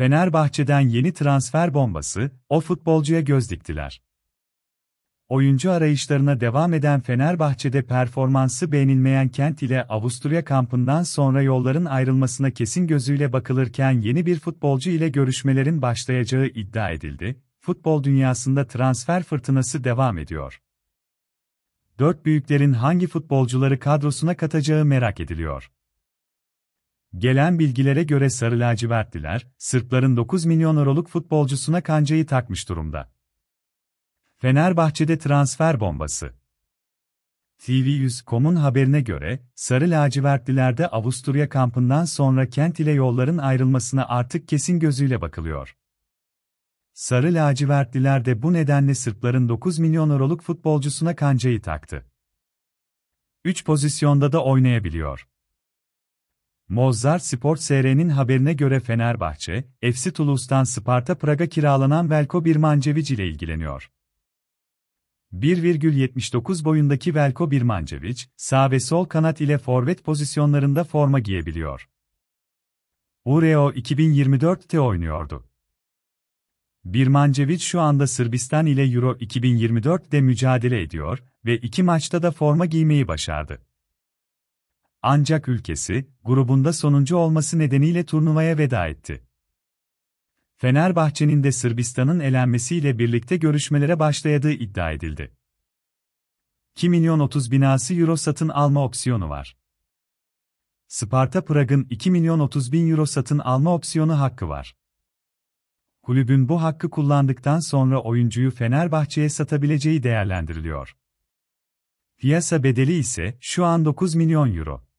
Fenerbahçe'den yeni transfer bombası, o futbolcuya göz diktiler. Oyuncu arayışlarına devam eden Fenerbahçe'de performansı beğenilmeyen Kent ile Avusturya kampından sonra yolların ayrılmasına kesin gözüyle bakılırken yeni bir futbolcu ile görüşmelerin başlayacağı iddia edildi. Futbol dünyasında transfer fırtınası devam ediyor. Dört büyüklerin hangi futbolcuları kadrosuna katacağı merak ediliyor. Gelen bilgilere göre Sarı lacivertliler, Sırpların 9 milyon euroluk futbolcusuna kancayı takmış durumda. Fenerbahçe'de transfer bombası. TV100.com'un haberine göre, Sarı lacivertlilerde Avusturya kampından sonra kent ile yolların ayrılmasına artık kesin gözüyle bakılıyor. Sarı lacivertliler de bu nedenle Sırpların 9 milyon euroluk futbolcusuna kancayı taktı. 3 pozisyonda da oynayabiliyor. Mozart Sport SR'nin haberine göre Fenerbahçe, FC Toulouse'dan Sparta Praga kiralanan Velko Birmancevic ile ilgileniyor. 1,79 boyundaki Velko Birmancevic, sağ ve sol kanat ile forvet pozisyonlarında forma giyebiliyor. Ureo 2024'te oynuyordu. Birmancevic şu anda Sırbistan ile Euro 2024'de mücadele ediyor ve iki maçta da forma giymeyi başardı. Ancak ülkesi, grubunda sonuncu olması nedeniyle turnuvaya veda etti. Fenerbahçe'nin de Sırbistan'ın elenmesiyle birlikte görüşmelere başlayadığı iddia edildi. 2 milyon 30 binası euro satın alma opsiyonu var. Sparta Prag'ın 2 milyon 30 bin euro satın alma opsiyonu hakkı var. Kulübün bu hakkı kullandıktan sonra oyuncuyu Fenerbahçe'ye satabileceği değerlendiriliyor. Fiyasa bedeli ise şu an 9 milyon euro.